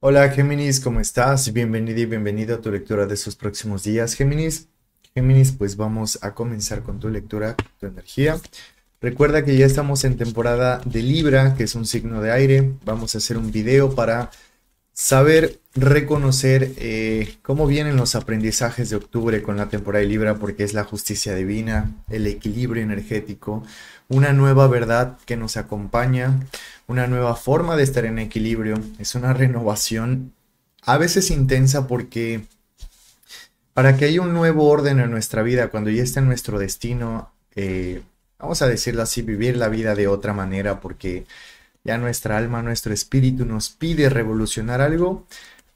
Hola Géminis, ¿cómo estás? Bienvenido y bienvenido a tu lectura de estos próximos días, Géminis. Géminis, pues vamos a comenzar con tu lectura, tu energía. Recuerda que ya estamos en temporada de Libra, que es un signo de aire. Vamos a hacer un video para saber reconocer eh, cómo vienen los aprendizajes de octubre con la temporada de Libra, porque es la justicia divina, el equilibrio energético, una nueva verdad que nos acompaña, una nueva forma de estar en equilibrio, es una renovación a veces intensa porque para que haya un nuevo orden en nuestra vida, cuando ya está en nuestro destino, eh, vamos a decirlo así, vivir la vida de otra manera porque... Ya nuestra alma, nuestro espíritu nos pide revolucionar algo,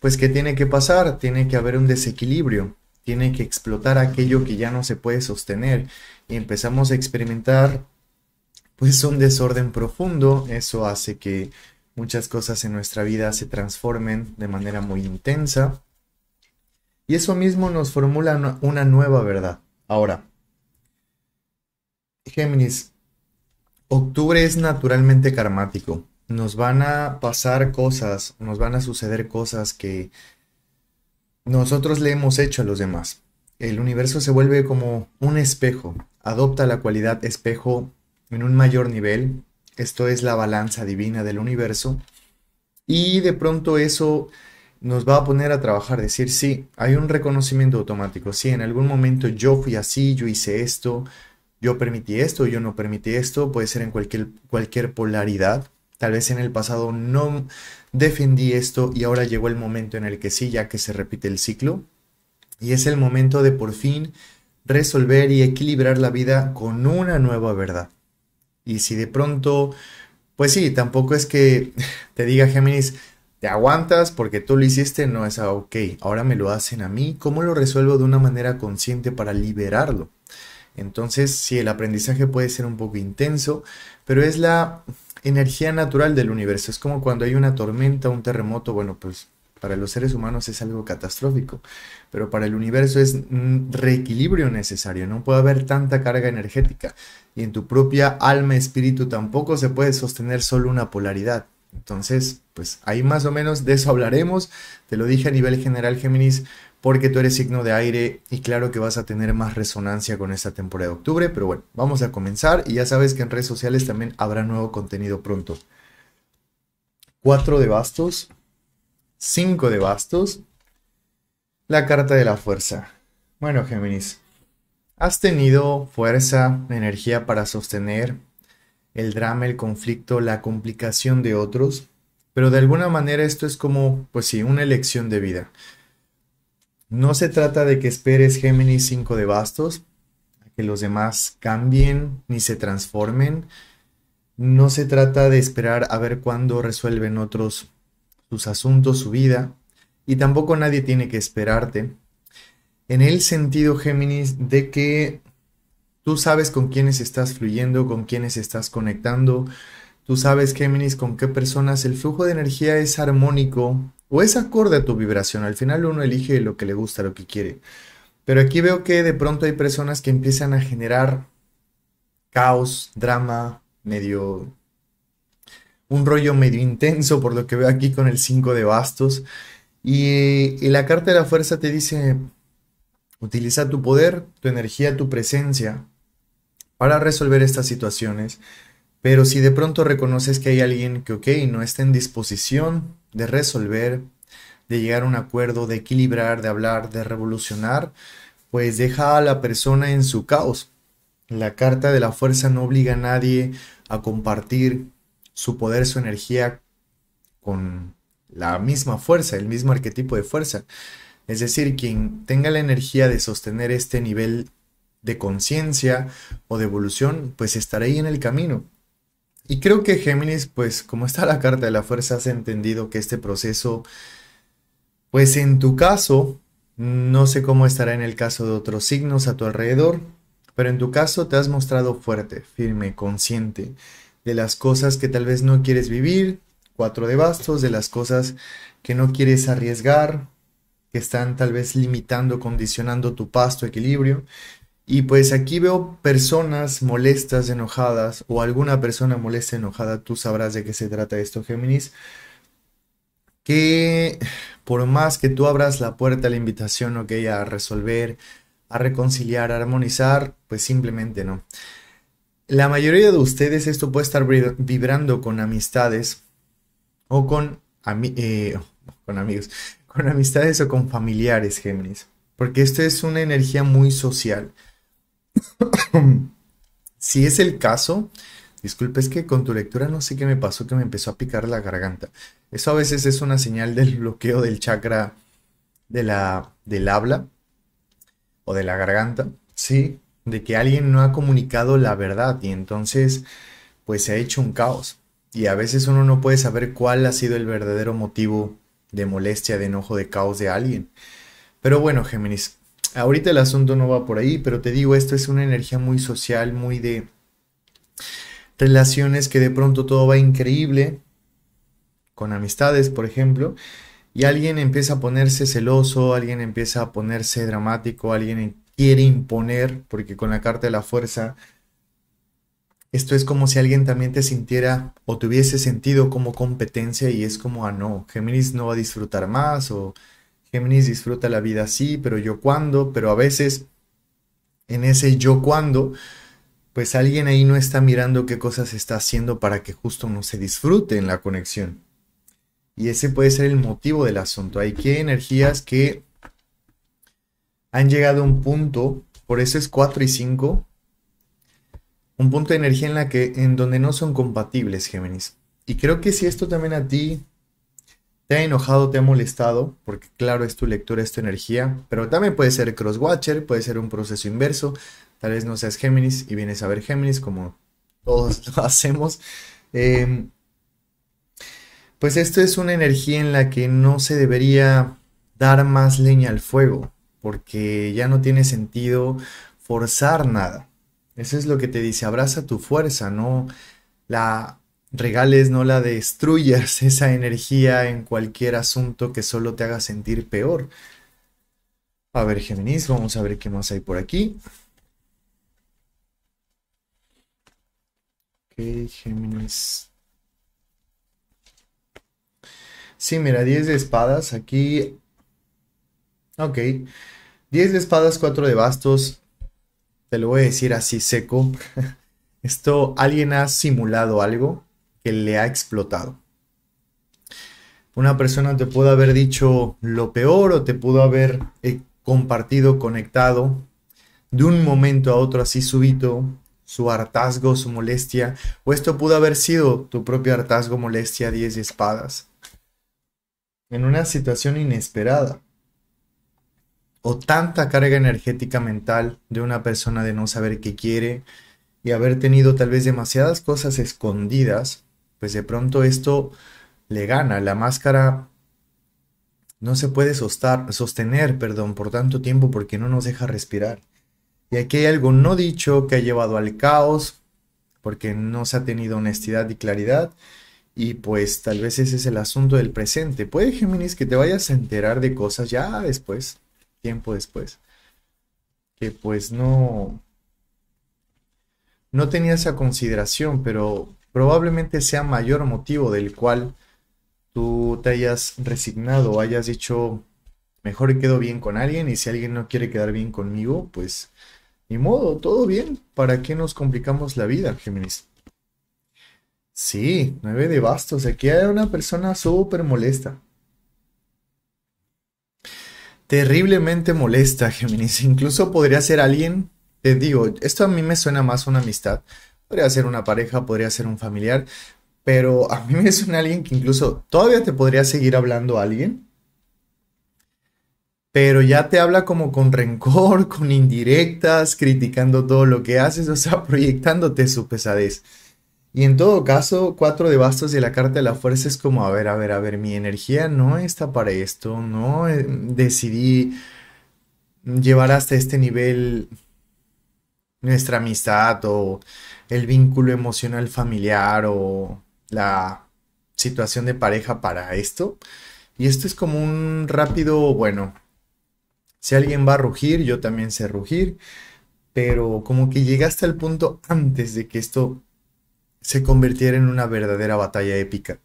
pues ¿qué tiene que pasar? Tiene que haber un desequilibrio, tiene que explotar aquello que ya no se puede sostener y empezamos a experimentar pues un desorden profundo, eso hace que muchas cosas en nuestra vida se transformen de manera muy intensa y eso mismo nos formula una nueva verdad. Ahora, Géminis, octubre es naturalmente karmático nos van a pasar cosas, nos van a suceder cosas que nosotros le hemos hecho a los demás. El universo se vuelve como un espejo, adopta la cualidad espejo en un mayor nivel, esto es la balanza divina del universo, y de pronto eso nos va a poner a trabajar, decir, sí, hay un reconocimiento automático, sí, en algún momento yo fui así, yo hice esto, yo permití esto, yo no permití esto, puede ser en cualquier, cualquier polaridad, Tal vez en el pasado no defendí esto y ahora llegó el momento en el que sí, ya que se repite el ciclo. Y es el momento de por fin resolver y equilibrar la vida con una nueva verdad. Y si de pronto, pues sí, tampoco es que te diga Géminis, te aguantas porque tú lo hiciste, no es ah, ok, ahora me lo hacen a mí, ¿cómo lo resuelvo de una manera consciente para liberarlo? Entonces, sí, el aprendizaje puede ser un poco intenso, pero es la energía natural del universo. Es como cuando hay una tormenta, un terremoto, bueno, pues para los seres humanos es algo catastrófico, pero para el universo es un reequilibrio necesario, no puede haber tanta carga energética y en tu propia alma, espíritu tampoco se puede sostener solo una polaridad. Entonces, pues ahí más o menos de eso hablaremos, te lo dije a nivel general Géminis, porque tú eres signo de aire y claro que vas a tener más resonancia con esta temporada de octubre, pero bueno, vamos a comenzar y ya sabes que en redes sociales también habrá nuevo contenido pronto. 4 de bastos, 5 de bastos, la carta de la fuerza. Bueno, Géminis, ¿has tenido fuerza, energía para sostener el drama, el conflicto, la complicación de otros? Pero de alguna manera esto es como, pues sí, una elección de vida. No se trata de que esperes Géminis 5 de bastos, que los demás cambien ni se transformen. No se trata de esperar a ver cuándo resuelven otros sus asuntos, su vida. Y tampoco nadie tiene que esperarte. En el sentido, Géminis, de que tú sabes con quiénes estás fluyendo, con quiénes estás conectando. Tú sabes, Géminis, con qué personas el flujo de energía es armónico, o es acorde a tu vibración. Al final uno elige lo que le gusta, lo que quiere. Pero aquí veo que de pronto hay personas que empiezan a generar caos, drama, medio... un rollo medio intenso por lo que veo aquí con el 5 de bastos. Y, y la carta de la fuerza te dice, utiliza tu poder, tu energía, tu presencia para resolver estas situaciones pero si de pronto reconoces que hay alguien que, ok, no está en disposición de resolver, de llegar a un acuerdo, de equilibrar, de hablar, de revolucionar, pues deja a la persona en su caos. La carta de la fuerza no obliga a nadie a compartir su poder, su energía con la misma fuerza, el mismo arquetipo de fuerza. Es decir, quien tenga la energía de sostener este nivel de conciencia o de evolución, pues estará ahí en el camino. Y creo que Géminis, pues como está la carta de la fuerza, has entendido que este proceso, pues en tu caso, no sé cómo estará en el caso de otros signos a tu alrededor, pero en tu caso te has mostrado fuerte, firme, consciente de las cosas que tal vez no quieres vivir, cuatro de bastos, de las cosas que no quieres arriesgar, que están tal vez limitando, condicionando tu paz, tu equilibrio. Y pues aquí veo personas molestas, enojadas, o alguna persona molesta, enojada, tú sabrás de qué se trata esto, Géminis, que por más que tú abras la puerta a la invitación, ok, a resolver, a reconciliar, a armonizar, pues simplemente no. La mayoría de ustedes esto puede estar vibrando con amistades o con, eh, con amigos, con amistades o con familiares, Géminis, porque esto es una energía muy social si es el caso, disculpe, es que con tu lectura no sé qué me pasó, que me empezó a picar la garganta. Eso a veces es una señal del bloqueo del chakra de la, del habla o de la garganta, ¿sí? De que alguien no ha comunicado la verdad y entonces pues se ha hecho un caos. Y a veces uno no puede saber cuál ha sido el verdadero motivo de molestia, de enojo, de caos de alguien. Pero bueno, Géminis, Ahorita el asunto no va por ahí, pero te digo, esto es una energía muy social, muy de relaciones que de pronto todo va increíble, con amistades, por ejemplo, y alguien empieza a ponerse celoso, alguien empieza a ponerse dramático, alguien quiere imponer, porque con la carta de la fuerza, esto es como si alguien también te sintiera o te hubiese sentido como competencia y es como, ah, no, Géminis no va a disfrutar más o Géminis disfruta la vida así, pero yo cuando, pero a veces en ese yo cuando, pues alguien ahí no está mirando qué cosas está haciendo para que justo no se disfrute en la conexión. Y ese puede ser el motivo del asunto. Hay que energías que han llegado a un punto, por eso es 4 y 5, un punto de energía en la que en donde no son compatibles, Géminis. Y creo que si esto también a ti te ha enojado, te ha molestado, porque claro, es tu lectura, es tu energía, pero también puede ser crosswatcher, puede ser un proceso inverso, tal vez no seas Géminis y vienes a ver Géminis como todos lo hacemos. Em, pues esto es una energía en la que no se debería dar más leña al fuego, porque ya no tiene sentido forzar nada. Eso es lo que te dice, abraza tu fuerza, no la regales, no la destruyas esa energía en cualquier asunto que solo te haga sentir peor. A ver, Géminis, vamos a ver qué más hay por aquí. Ok, Géminis. Sí, mira, 10 de espadas aquí. Ok. 10 de espadas, 4 de bastos. Te lo voy a decir así seco. Esto, ¿alguien ha simulado algo? le ha explotado. Una persona te pudo haber dicho lo peor o te pudo haber eh, compartido, conectado de un momento a otro así súbito su hartazgo, su molestia, o esto pudo haber sido tu propio hartazgo, molestia, 10 espadas, en una situación inesperada, o tanta carga energética mental de una persona de no saber qué quiere y haber tenido tal vez demasiadas cosas escondidas pues de pronto esto le gana. La máscara no se puede sostar, sostener perdón, por tanto tiempo porque no nos deja respirar. Y aquí hay algo no dicho que ha llevado al caos porque no se ha tenido honestidad y claridad. Y pues tal vez ese es el asunto del presente. Puede, Géminis, que te vayas a enterar de cosas ya después, tiempo después, que pues no, no tenía esa consideración, pero probablemente sea mayor motivo del cual tú te hayas resignado hayas dicho, mejor quedo bien con alguien y si alguien no quiere quedar bien conmigo, pues ni modo, todo bien. ¿Para qué nos complicamos la vida, Géminis? Sí, nueve de bastos. Aquí hay una persona súper molesta. Terriblemente molesta, Géminis. Incluso podría ser alguien, te digo, esto a mí me suena más a una amistad, Podría ser una pareja, podría ser un familiar, pero a mí me un alguien que incluso todavía te podría seguir hablando a alguien, pero ya te habla como con rencor, con indirectas, criticando todo lo que haces, o sea, proyectándote su pesadez. Y en todo caso, cuatro de bastos de la carta de la fuerza es como, a ver, a ver, a ver, mi energía no está para esto, no eh, decidí llevar hasta este nivel nuestra amistad o el vínculo emocional familiar o la situación de pareja para esto. Y esto es como un rápido, bueno, si alguien va a rugir, yo también sé rugir, pero como que llegaste al punto antes de que esto se convirtiera en una verdadera batalla épica.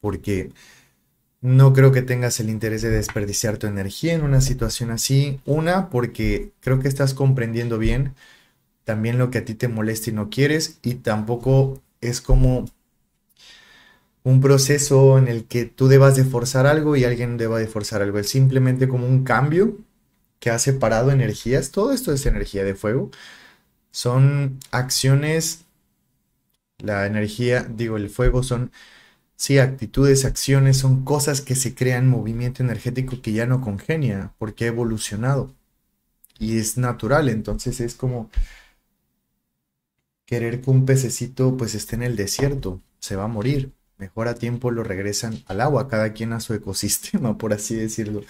Porque no creo que tengas el interés de desperdiciar tu energía en una situación así. Una, porque creo que estás comprendiendo bien también lo que a ti te molesta y no quieres. Y tampoco es como un proceso en el que tú debas de forzar algo y alguien deba de forzar algo. Es simplemente como un cambio que ha separado energías. Todo esto es energía de fuego. Son acciones, la energía, digo, el fuego son Sí, actitudes, acciones son cosas que se crean movimiento energético que ya no congenia porque ha evolucionado y es natural, entonces es como querer que un pececito pues esté en el desierto, se va a morir. Mejor a tiempo lo regresan al agua, cada quien a su ecosistema, por así decirlo.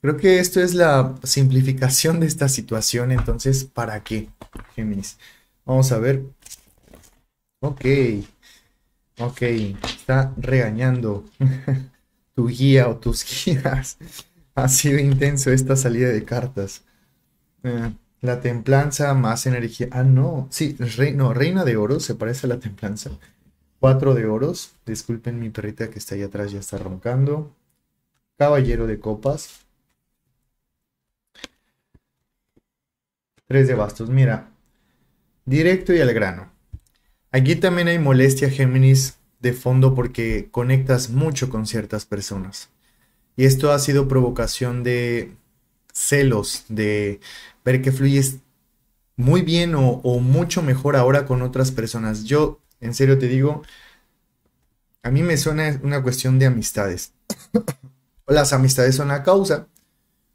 Creo que esto es la simplificación de esta situación, entonces, ¿para qué, Géminis? Vamos a ver. Ok. Ok, está regañando tu guía o tus guías. Ha sido intenso esta salida de cartas. Eh, la templanza más energía. Ah, no. Sí, reina de oros se parece a la templanza. Cuatro de oros. Disculpen mi perrita que está ahí atrás, ya está roncando. Caballero de copas. Tres de bastos. Mira, directo y al grano. Aquí también hay molestia Géminis de fondo porque conectas mucho con ciertas personas. Y esto ha sido provocación de celos, de ver que fluyes muy bien o, mucho mejor ahora con otras personas. Yo, en serio te digo, a mí me suena una cuestión de amistades. o las amistades son la causa,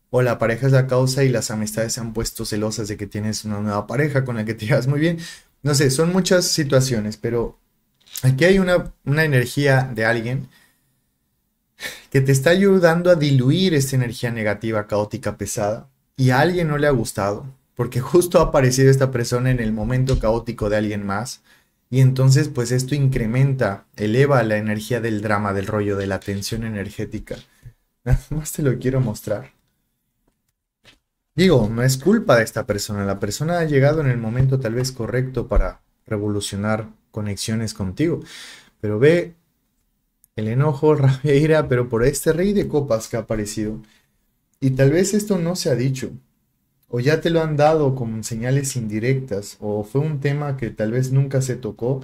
o la pareja es la causa y las amistades se han puesto celosas de que tienes una nueva pareja con la que te llevas muy bien, no sé, son muchas situaciones, pero aquí hay una, energía de alguien que te está ayudando a diluir esta energía negativa, caótica, pesada, y a alguien no le ha gustado, porque justo ha aparecido esta persona en el momento caótico de alguien más, y entonces pues esto incrementa, eleva la energía del drama, del rollo, de la tensión energética. Nada más te lo quiero mostrar. Digo, no es culpa de esta persona. La persona ha llegado en el momento tal vez correcto para revolucionar conexiones contigo. Pero ve el enojo, rabia, ira, pero por este rey de copas que ha aparecido. Y tal vez esto no se ha dicho. O ya te lo han dado con señales indirectas. O fue un tema que tal vez nunca se tocó.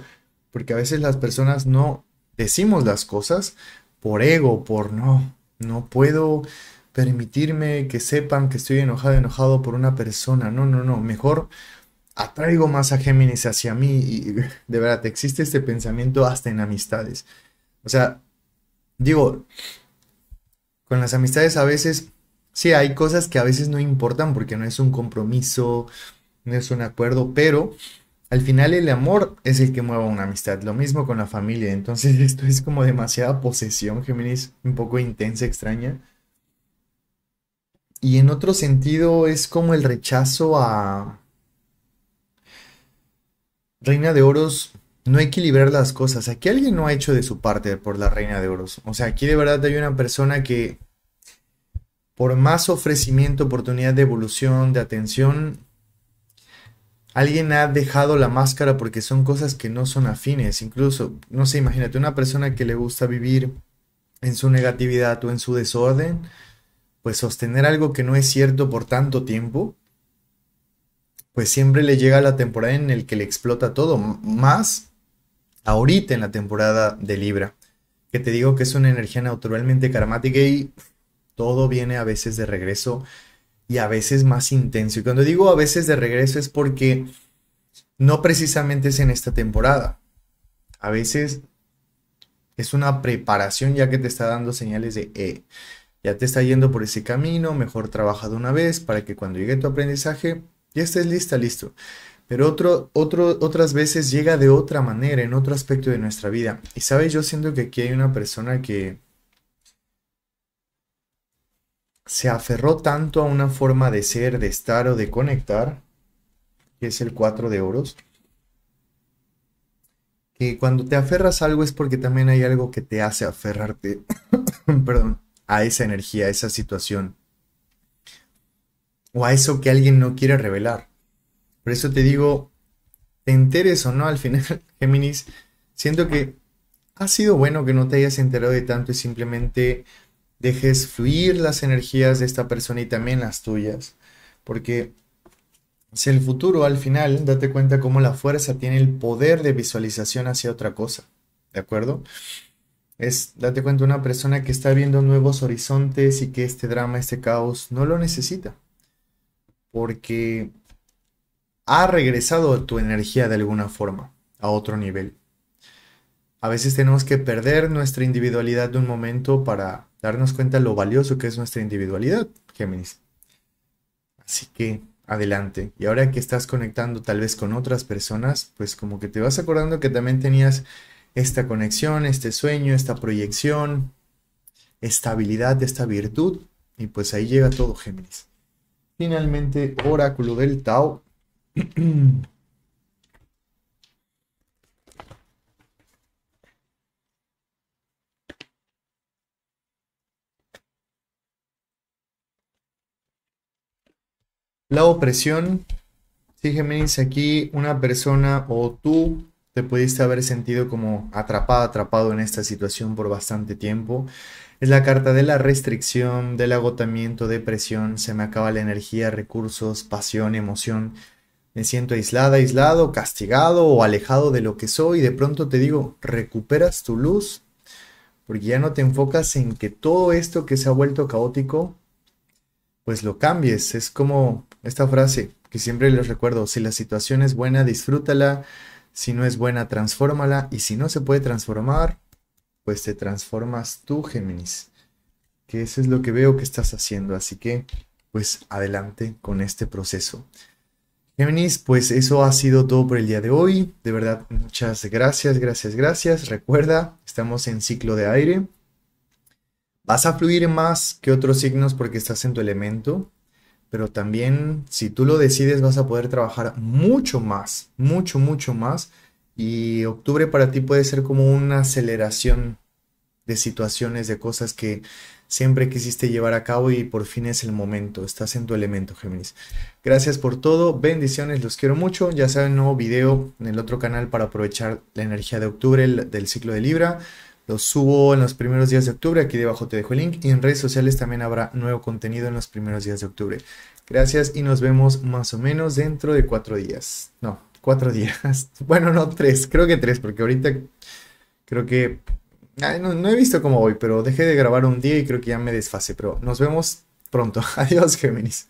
Porque a veces las personas no decimos las cosas por ego, por no. No puedo permitirme que sepan que estoy enojado, enojado por una persona. No, no, no. Mejor atraigo más a Géminis hacia mí. Y de verdad, existe este pensamiento hasta en amistades. O sea, digo, con las amistades a veces, sí, hay cosas que a veces no importan porque no es un compromiso, no es un acuerdo, pero al final el amor es el que mueva una amistad. Lo mismo con la familia. Entonces esto es como demasiada posesión, Géminis, un poco intensa, extraña. Y en otro sentido es como el rechazo a... Reina de Oros, no equilibrar las cosas. Aquí alguien no ha hecho de su parte por la Reina de Oros. O sea, aquí de verdad hay una persona que, por más ofrecimiento, oportunidad de evolución, de atención, alguien ha dejado la máscara porque son cosas que no son afines. Incluso, no sé, imagínate, una persona que le gusta vivir en su negatividad o en su desorden pues sostener algo que no es cierto por tanto tiempo, pues siempre le llega la temporada en el que le explota todo, más ahorita en la temporada de Libra, que te digo que es una energía naturalmente karmática y todo viene a veces de regreso y a veces más intenso. Y cuando digo a veces de regreso es porque no precisamente es en esta temporada. A veces es una preparación ya que te está dando señales de, eh, ya te está yendo por ese camino, mejor trabaja de una vez para que cuando llegue tu aprendizaje ya estés lista, listo. Pero otro, otro, otras veces llega de otra manera, en otro aspecto de nuestra vida. Y sabes, yo siento que aquí hay una persona que se aferró tanto a una forma de ser, de estar o de conectar, que es el 4 de oros, que cuando te aferras a algo es porque también hay algo que te hace aferrarte. Perdón a esa energía, a esa situación o a eso que alguien no quiere revelar. Por eso te digo, te enteres o no al final, Géminis, siento que ha sido bueno que no te hayas enterado de tanto y simplemente dejes fluir las energías de esta persona y también las tuyas, porque si el futuro al final, date cuenta cómo la fuerza tiene el poder de visualización hacia otra cosa, ¿de acuerdo? Es, date cuenta, una persona que está viendo nuevos horizontes y que este drama, este caos, no lo necesita. Porque ha regresado tu energía de alguna forma a otro nivel. A veces tenemos que perder nuestra individualidad de un momento para darnos cuenta lo valioso que es nuestra individualidad, Géminis. Así que adelante. Y ahora que estás conectando tal vez con otras personas, pues como que te vas acordando que también tenías esta conexión, este sueño, esta proyección, estabilidad, habilidad, esta virtud. Y pues ahí llega todo Géminis. Finalmente, oráculo del Tao. La opresión, sí Géminis, aquí una persona o tú te pudiste haber sentido como atrapada, atrapado en esta situación por bastante tiempo. Es la carta de la restricción, del agotamiento, depresión, se me acaba la energía, recursos, pasión, emoción. Me siento aislada, aislado, castigado o alejado de lo que soy. Y de pronto te digo, recuperas tu luz porque ya no te enfocas en que todo esto que se ha vuelto caótico, pues lo cambies. Es como esta frase que siempre les recuerdo, si la situación es buena, disfrútala si no es buena, transfórmala. Y si no se puede transformar, pues te transformas tú, Géminis. Que eso es lo que veo que estás haciendo. Así que, pues adelante con este proceso. Géminis, pues eso ha sido todo por el día de hoy. De verdad, muchas gracias, gracias, gracias. Recuerda, estamos en ciclo de aire. Vas a fluir más que otros signos porque estás en tu elemento pero también si tú lo decides vas a poder trabajar mucho más, mucho, mucho más. Y octubre para ti puede ser como una aceleración de situaciones, de cosas que siempre quisiste llevar a cabo y por fin es el momento, estás en tu elemento, Géminis. Gracias por todo, bendiciones, los quiero mucho. Ya saben, nuevo video en el otro canal para aprovechar la energía de octubre del ciclo de Libra. Lo subo en los primeros días de octubre, aquí debajo te dejo el link. Y en redes sociales también habrá nuevo contenido en los primeros días de octubre. Gracias y nos vemos más o menos dentro de cuatro días. No, cuatro días. Bueno, no tres, creo que tres, porque ahorita creo que... no, no he visto cómo voy, pero dejé de grabar un día y creo que ya me desfase. Pero nos vemos pronto. Adiós, Géminis.